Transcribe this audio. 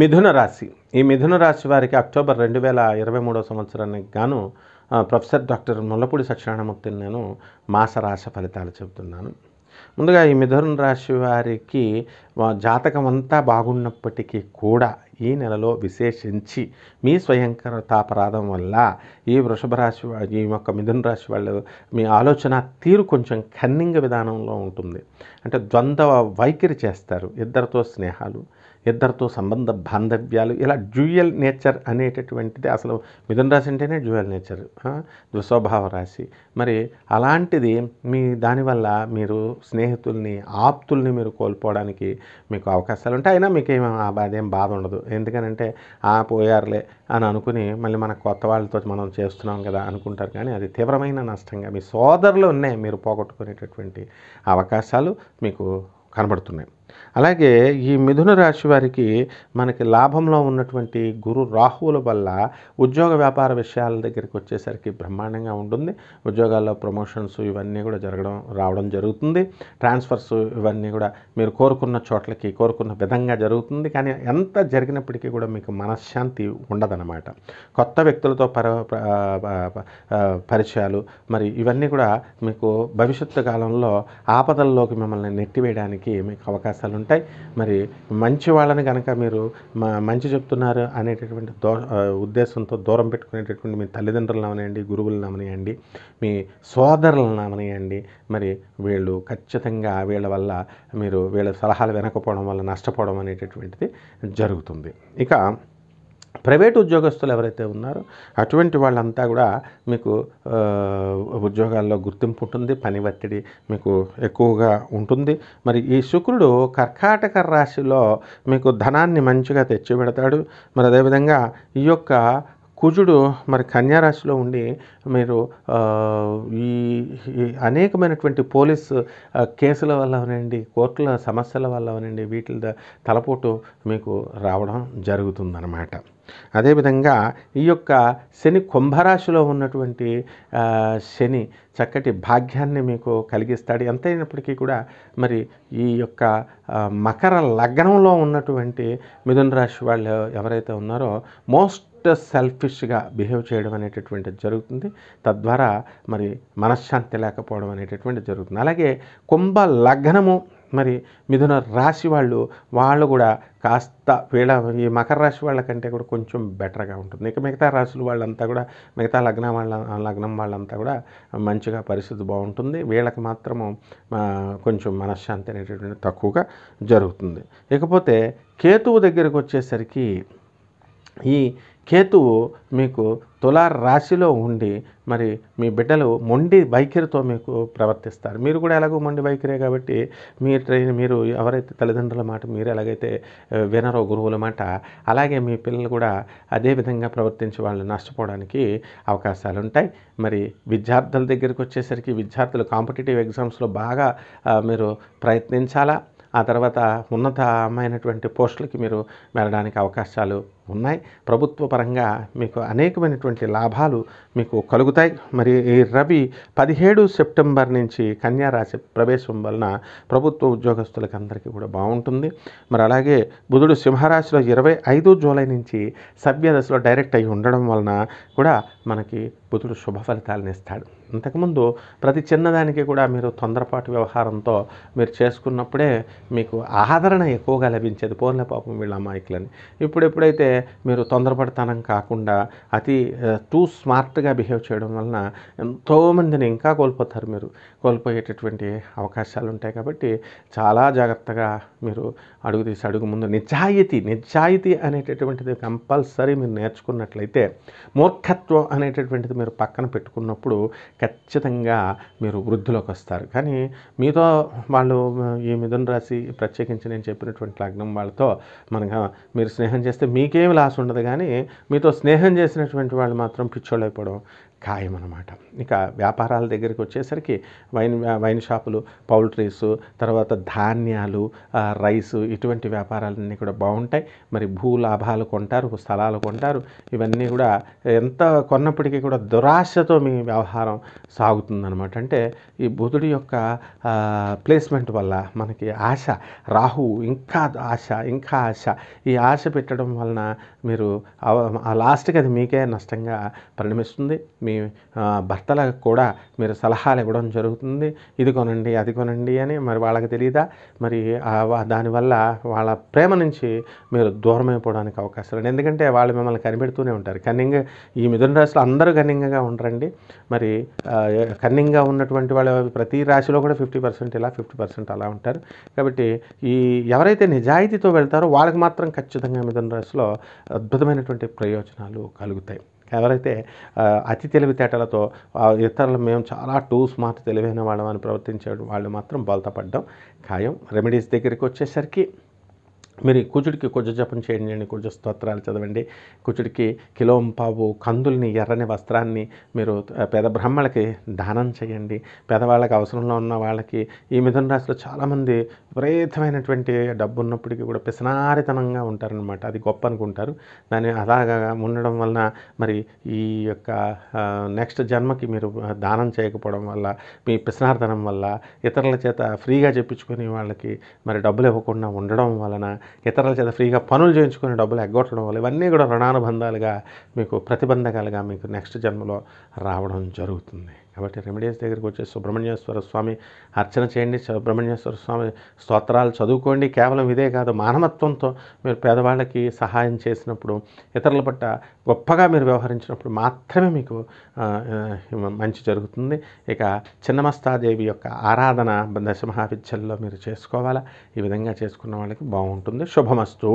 మిథున రాశి ఈ మిథున రాశి వారికి అక్టోబర్ రెండు వేల ఇరవై మూడో సంవత్సరానికి గాను ప్రొఫెసర్ డాక్టర్ ముల్లపూడి సత్యనారాయణమూర్తిని నేను మాస రాశి ఫలితాలు చెబుతున్నాను ముందుగా ఈ మిథున రాశి వారికి జాతకం అంతా బాగున్నప్పటికీ కూడా ఈ నెలలో విశేషించి మీ స్వయంకర తాపరాధం వల్ల ఈ వృషభ రాశి ఈ యొక్క మిథున రాశి వాళ్ళు మీ ఆలోచన తీరు కొంచెం కన్నింగ విధానంలో ఉంటుంది అంటే ద్వంద్వ వైఖరి చేస్తారు ఇద్దరితో స్నేహాలు ఇద్దరితో సంబంధ బాంధవ్యాలు ఇలా జ్యూయల్ నేచర్ అనేటటువంటిది అసలు మిథున రాశి అంటేనే జ్యూయల్ నేచర్ స్వభావ రాశి మరి అలాంటిది మీ దానివల్ల మీరు స్నేహితుల్ని ఆప్తుల్ని మీరు కోల్పోవడానికి మీకు అవకాశాలు ఉంటాయి అయినా మీకు ఏం అదేం బాధ ఉండదు ఎందుకనంటే ఆ పోయారులే అని అనుకుని మళ్ళీ మన కొత్త వాళ్ళతో మనం చేస్తున్నాం కదా అనుకుంటారు కానీ అది తీవ్రమైన నష్టంగా మీ సోదరులు ఉన్నాయి మీరు పోగొట్టుకునేటటువంటి అవకాశాలు మీకు కనబడుతున్నాయి అలాగే ఈ మిథున రాశి వారికి మనకి లాభంలో ఉన్నటువంటి గురు రాహువుల వల్ల ఉద్యోగ వ్యాపార విషయాల దగ్గరికి వచ్చేసరికి బ్రహ్మాండంగా ఉంటుంది ఉద్యోగాల్లో ప్రమోషన్స్ ఇవన్నీ కూడా జరగడం రావడం జరుగుతుంది ట్రాన్స్ఫర్స్ ఇవన్నీ కూడా మీరు కోరుకున్న చోట్లకి కోరుకున్న విధంగా జరుగుతుంది కానీ ఎంత జరిగినప్పటికీ కూడా మీకు మనశ్శాంతి ఉండదన్నమాట కొత్త వ్యక్తులతో పర పరిచయాలు మరి ఇవన్నీ కూడా మీకు భవిష్యత్తు కాలంలో ఆపదల్లోకి మిమ్మల్ని నెట్టివేయడానికి మీకు అవకాశం అవకాశాలు ఉంటాయి మరి మంచి వాళ్ళని కనుక మీరు మంచి చెప్తున్నారు అనేటటువంటి దో ఉద్దేశంతో దూరం పెట్టుకునేటటువంటి మీ తల్లిదండ్రులను అవనియండి గురువులను అవనియండి మీ సోదరులను అవనియండి మరి వీళ్ళు ఖచ్చితంగా వీళ్ళ వల్ల మీరు వీళ్ళ సలహాలు వినకపోవడం వల్ల నష్టపోవడం అనేటటువంటిది జరుగుతుంది ఇక ప్రైవేట్ ఉద్యోగస్తులు ఎవరైతే ఉన్నారో అటువంటి వాళ్ళంతా కూడా మీకు ఉద్యోగాల్లో గుర్తింపు ఉంటుంది పని ఒత్తిడి మీకు ఎక్కువగా ఉంటుంది మరి ఈ శుక్రుడు కర్కాటక రాశిలో మీకు ధనాన్ని మంచిగా తెచ్చి పెడతాడు మరి అదేవిధంగా ఈ యొక్క కుజుడు మరి కన్యారాశిలో ఉండి మీరు ఈ అనేకమైనటువంటి పోలీస్ కేసుల వల్ల అవనండి కోర్టుల సమస్యల వల్ల అవనండి వీటి తలపోటు మీకు రావడం జరుగుతుందన్నమాట అదేవిధంగా ఈ యొక్క శని కుంభరాశిలో ఉన్నటువంటి శని చక్కటి భాగ్యాన్ని మీకు కలిగిస్తాడు ఎంతైనప్పటికీ కూడా మరి ఈ యొక్క మకర లగ్నంలో ఉన్నటువంటి మిథున రాశి వాళ్ళు ఎవరైతే ఉన్నారో మోస్ట్ సెల్ఫిష్గా బిహేవ్ చేయడం అనేటటువంటిది జరుగుతుంది తద్వారా మరి మనశ్శాంతి లేకపోవడం అనేటటువంటిది జరుగుతుంది అలాగే కుంభ లగ్నము మరి మిథున రాశి వాళ్ళు వాళ్ళు కూడా కాస్త వీళ్ళ ఈ మకర రాశి వాళ్ళకంటే కూడా కొంచెం బెటర్గా ఉంటుంది ఇక మిగతా రాశులు వాళ్ళంతా కూడా మిగతా లగ్నం వాళ్ళ లగ్నం వాళ్ళంతా కూడా మంచిగా పరిస్థితి బాగుంటుంది వీళ్ళకి మాత్రము కొంచెం మనశ్శాంతి అనేటటువంటి తక్కువగా జరుగుతుంది ఇకపోతే కేతువు దగ్గరకు వచ్చేసరికి ఈ కేతువు మీకు తులా రాశిలో ఉండి మరి మీ బిడ్డలు మొండి వైఖరితో మీకు ప్రవర్తిస్తారు మీరు కూడా ఎలాగో మొండి వైఖరే కాబట్టి మీ ట్రైన్ మీరు ఎవరైతే తల్లిదండ్రుల మాట మీరు ఎలాగైతే వినరో గురువుల మాట అలాగే మీ పిల్లలు కూడా అదే విధంగా ప్రవర్తించి వాళ్ళు నష్టపోవడానికి అవకాశాలు ఉంటాయి మరి విద్యార్థుల దగ్గరికి వచ్చేసరికి విద్యార్థులు కాంపిటేటివ్ ఎగ్జామ్స్లో బాగా మీరు ప్రయత్నించాలా ఆ తర్వాత ఉన్నతమైనటువంటి పోస్టులకి మీరు వెళ్ళడానికి అవకాశాలు ఉన్నాయి ప్రభుత్వ పరంగా మీకు అనేకమైనటువంటి లాభాలు మీకు కలుగుతాయి మరి ఈ రవి పదిహేడు సెప్టెంబర్ నుంచి కన్యారాశి ప్రవేశం వలన ప్రభుత్వ ఉద్యోగస్తులకు అందరికీ కూడా బాగుంటుంది మరి అలాగే బుధుడు సింహరాశిలో ఇరవై ఐదు జూలై నుంచి సభ్యదశలో డైరెక్ట్ అయి ఉండడం వలన కూడా మనకి బుధుడు శుభ ఫలితాలను ఇస్తాడు ఇంతకుముందు ప్రతి చిన్నదానికి కూడా మీరు తొందరపాటు వ్యవహారంతో మీరు చేసుకున్నప్పుడే మీకు ఆదరణ ఎక్కువగా లభించేది పోర్ల పాపం వీళ్ళ అమాయకులని ఇప్పుడు ఎప్పుడైతే మీరు తొందరపడతానం కాకుండా అతి టూ స్మార్ట్గా బిహేవ్ చేయడం వలన ఎంతోమందిని ఇంకా కోల్పోతారు మీరు కోల్పోయేటటువంటి అవకాశాలు ఉంటాయి కాబట్టి చాలా జాగ్రత్తగా మీరు అడుగు తీసి అడుగు ముందు నిజాయితీ నిజాయితీ అనేటటువంటిది కంపల్సరీ మీరు నేర్చుకున్నట్లయితే మూర్ఖత్వం అనేటటువంటిది మీరు పక్కన పెట్టుకున్నప్పుడు ఖచ్చితంగా మీరు వృద్ధిలోకి వస్తారు కానీ మీతో వాళ్ళు ఈ మిథున రాశి ప్రత్యేకించి నేను చెప్పినటువంటి లగ్నం వాళ్ళతో మనగా మీరు స్నేహం చేస్తే మీకే ఏమి లాస్ ఉండదు కానీ మీతో స్నేహం చేసినటువంటి వాళ్ళు మాత్రం అయిపోవడం ఖాయం అనమాట ఇక వ్యాపారాల దగ్గరికి వచ్చేసరికి వైన్ వైన్ షాపులు పౌల్ట్రీస్ తర్వాత ధాన్యాలు రైస్ ఇటువంటి వ్యాపారాలన్నీ కూడా బాగుంటాయి మరి భూ లాభాలు కొంటారు స్థలాలు కొంటారు ఇవన్నీ కూడా ఎంత కొన్నప్పటికీ కూడా దురాశతో మీ వ్యవహారం సాగుతుందనమాట అంటే ఈ బుధుడి యొక్క ప్లేస్మెంట్ వల్ల మనకి ఆశ రాహు ఇంకా ఆశ ఇంకా ఆశ ఈ ఆశ పెట్టడం వలన మీరు ఆ లాస్ట్కి అది మీకే నష్టంగా పరిణమిస్తుంది మీ మీ భర్తలకు కూడా మీరు సలహాలు ఇవ్వడం జరుగుతుంది ఇది కొనండి అది కొనండి అని మరి వాళ్ళకి తెలియదా మరి దానివల్ల వాళ్ళ ప్రేమ నుంచి మీరు దూరం అయిపోవడానికి అవకాశాలు ఎందుకంటే వాళ్ళు మిమ్మల్ని కనిపెడుతూనే ఉంటారు కన్నింగ్ ఈ మిథున రాశిలో అందరూ కన్నింగ్గా ఉండరండి మరి కన్నింగ్గా ఉన్నటువంటి వాళ్ళు ప్రతి రాశిలో కూడా ఫిఫ్టీ పర్సెంట్ ఇలా ఫిఫ్టీ పర్సెంట్ అలా ఉంటారు కాబట్టి ఈ ఎవరైతే నిజాయితీతో వెళ్తారో వాళ్ళకి మాత్రం ఖచ్చితంగా మిథున రాశిలో అద్భుతమైనటువంటి ప్రయోజనాలు కలుగుతాయి ఎవరైతే అతి తెలివితేటలతో ఇతరులు మేము చాలా టూ స్మార్ట్ తెలివైన వాళ్ళం అని ప్రవర్తించే వాళ్ళు మాత్రం బలతపడ్డం ఖాయం రెమెడీస్ దగ్గరికి వచ్చేసరికి మీరు కూచుడికి కొంచెం జపం చేయండి కొంచెం స్తోత్రాలు చదవండి కుచుడికి కిలోం పావు కందుల్ని ఎర్రని వస్త్రాన్ని మీరు పేద బ్రహ్మలకి దానం చేయండి పేదవాళ్ళకి అవసరంలో ఉన్న వాళ్ళకి ఈ మిథున రాశిలో చాలామంది విపరీతమైనటువంటి డబ్బు ఉన్నప్పటికీ కూడా పిసనారితనంగా ఉంటారనమాట అది గొప్ప అనుకుంటారు దాని అలాగా ఉండడం వలన మరి ఈ యొక్క నెక్స్ట్ జన్మకి మీరు దానం చేయకపోవడం వల్ల మీ పిసనార్దనం వల్ల ఇతరుల చేత ఫ్రీగా చెప్పించుకునే వాళ్ళకి మరి డబ్బులు ఇవ్వకుండా ఉండడం వలన ఇతరుల చేత ఫ్రీగా పనులు చేయించుకునే డబ్బులు ఎగ్గొట్టడం వల్ల ఇవన్నీ కూడా రుణానుబంధాలుగా మీకు ప్రతిబంధకాలుగా మీకు నెక్స్ట్ జన్మలో రావడం జరుగుతుంది కాబట్టి రెమెడీస్ దగ్గరికి వచ్చి సుబ్రహ్మణ్యేశ్వర స్వామి అర్చన చేయండి సుబ్రహ్మణ్యేశ్వర స్వామి స్తోత్రాలు చదువుకోండి కేవలం ఇదే కాదు మానవత్వంతో మీరు పేదవాళ్ళకి సహాయం చేసినప్పుడు ఇతరుల పట్ల గొప్పగా మీరు వ్యవహరించినప్పుడు మాత్రమే మీకు మంచి జరుగుతుంది ఇక చిన్నమస్తాదేవి యొక్క ఆరాధన దశమహావిద్యల్లో మీరు చేసుకోవాలా ఈ విధంగా చేసుకున్న వాళ్ళకి బాగుంటుంది శుభమస్తు